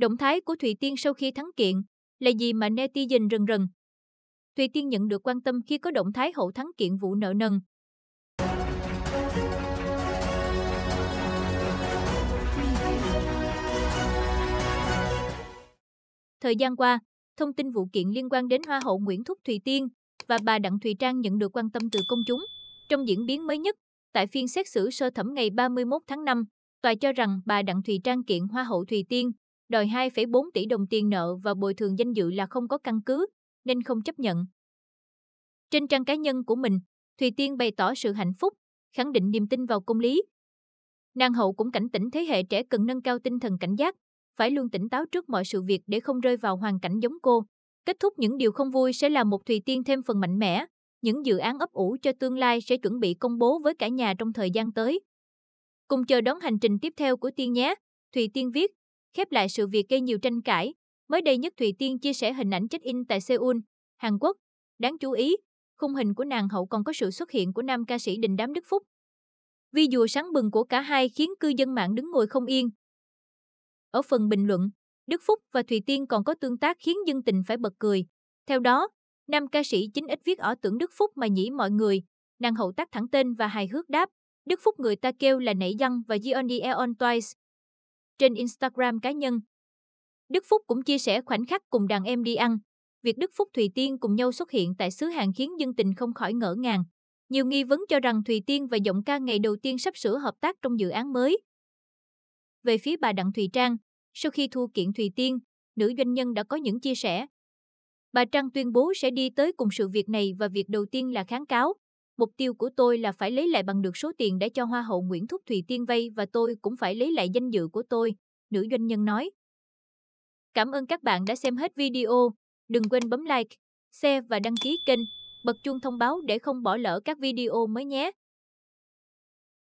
Động thái của Thủy Tiên sau khi thắng kiện là gì mà netizen rần rần? Thủy Tiên nhận được quan tâm khi có động thái hậu thắng kiện vụ nợ nần. Thời gian qua, thông tin vụ kiện liên quan đến Hoa hậu Nguyễn Thúc Thùy Tiên và bà Đặng Thùy Trang nhận được quan tâm từ công chúng. Trong diễn biến mới nhất, tại phiên xét xử sơ thẩm ngày 31 tháng 5, tòa cho rằng bà Đặng Thùy Trang kiện Hoa hậu Thùy Tiên đòi 2,4 tỷ đồng tiền nợ và bồi thường danh dự là không có căn cứ, nên không chấp nhận. Trên trang cá nhân của mình, Thùy Tiên bày tỏ sự hạnh phúc, khẳng định niềm tin vào công lý. Nàng hậu cũng cảnh tỉnh thế hệ trẻ cần nâng cao tinh thần cảnh giác, phải luôn tỉnh táo trước mọi sự việc để không rơi vào hoàn cảnh giống cô. Kết thúc những điều không vui sẽ làm một Thùy Tiên thêm phần mạnh mẽ, những dự án ấp ủ cho tương lai sẽ chuẩn bị công bố với cả nhà trong thời gian tới. Cùng chờ đón hành trình tiếp theo của Tiên nhé. Thùy Tiên viết, Khép lại sự việc gây nhiều tranh cãi, mới đây nhất Thùy Tiên chia sẻ hình ảnh check-in tại Seoul, Hàn Quốc. Đáng chú ý, khung hình của nàng hậu còn có sự xuất hiện của nam ca sĩ Đình Đám Đức Phúc. Vì dù sáng bừng của cả hai khiến cư dân mạng đứng ngồi không yên. Ở phần bình luận, Đức Phúc và Thùy Tiên còn có tương tác khiến dân tình phải bật cười. Theo đó, nam ca sĩ chính ít viết ở tưởng Đức Phúc mà nhỉ mọi người, nàng hậu tác thẳng tên và hài hước đáp. Đức Phúc người ta kêu là nảy răng và Yeon Yeon Twice trên Instagram cá nhân. Đức Phúc cũng chia sẻ khoảnh khắc cùng đàn em đi ăn. Việc Đức Phúc Thùy Tiên cùng nhau xuất hiện tại xứ Hàn khiến dân tình không khỏi ngỡ ngàng. Nhiều nghi vấn cho rằng Thùy Tiên và giọng ca ngày đầu tiên sắp sửa hợp tác trong dự án mới. Về phía bà Đặng Thùy Trang, sau khi thu kiện Thùy Tiên, nữ doanh nhân đã có những chia sẻ. Bà Trang tuyên bố sẽ đi tới cùng sự việc này và việc đầu tiên là kháng cáo. Mục tiêu của tôi là phải lấy lại bằng được số tiền đã cho Hoa hậu Nguyễn Thúc Thùy Tiên vay và tôi cũng phải lấy lại danh dự của tôi, nữ doanh nhân nói. Cảm ơn các bạn đã xem hết video. Đừng quên bấm like, share và đăng ký kênh, bật chuông thông báo để không bỏ lỡ các video mới nhé.